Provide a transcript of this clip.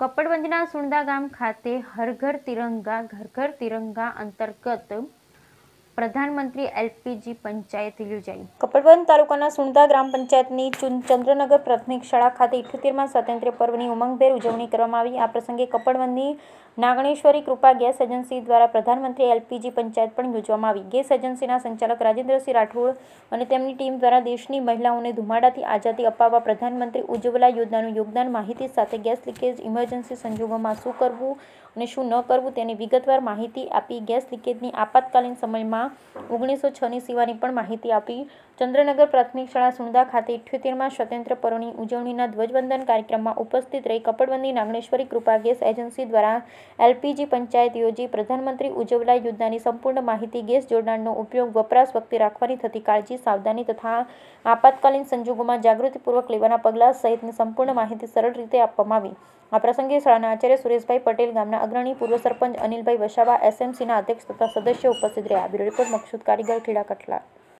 કપડવંજના સુંડા ગામ ખાતે હર ઘર તિરંગા ઘર ઘર તિરંગા અંતર્ગત પ્રધાનમંત્રી એલપીજી પંચાયત યોજાઈ કપડવંત તાલુકાના સુણદા ગ્રામ પંચાયતની ચંદ્રનગર પ્રાથમિક શાળા ખાતે ઇઠ્યોતેરમાં સ્વાતંત્ર્ય પર્વની ઉમંગભેર ઉજવણી કરવામાં આવી આ પ્રસંગે કપડવંતની નાગણેશ્વરી કૃપા ગેસ એજન્સી દ્વારા પ્રધાનમંત્રી એલપીજી પંચાયત પણ યોજવામાં આવી ગેસ એજન્સીના સંચાલક રાજેન્દ્રસિંહ રાઠોડ અને તેમની ટીમ દ્વારા દેશની મહિલાઓને ધુમાડાથી આઝાદી અપાવવા પ્રધાનમંત્રી ઉજ્જવલા યોજનાનું યોગદાન માહિતી સાથે ગેસ લીકેજ ઇમરજન્સી સંજોગોમાં શું કરવું અને શું ન કરવું તેની વિગતવાર માહિતી આપી ગેસ લીકેજની આપાતકાલીન સમયમાં ઓગણીસો છની સિવાની પણ માહિતી આપી ચંદ્રનગર પ્રાથમિક શાળા સુણદા ખાતે ઇઠ્યોતેરમાં સ્વતંત્ર પર્વની ઉજવણીના ધ્વજવંદન કાર્યક્રમમાં ઉપસ્થિત રહી કપડબંધી નાગણેશ્વરી કૃપા ગેસ એજન્સી દ્વારા એલપીજી પંચાયત યોજી પ્રધાનમંત્રી ઉજવલા યોજનાની સંપૂર્ણ માહિતી ગેસ જોડાણનો ઉપયોગ વપરાશ વખતે રાખવાની થતી કાળજી સાવધાની તથા આપાતકાલીન સંજોગોમાં જાગૃતિપૂર્વક લેવાના પગલાં સહિતની સંપૂર્ણ માહિતી સરળ રીતે આપવામાં આવી આ પ્રસંગે શાળાના આચાર્ય સુરેશભાઈ પટેલ ગામના અગ્રણી પૂર્વ સરપંચ અનિલભાઈ વસાવા એસએમસીના અધ્યક્ષ તથા સદસ્ય ઉપસ્થિત રહ્યા બ્યુરો રાણપુર મકસૂદ કારીગર ખેડા કટલા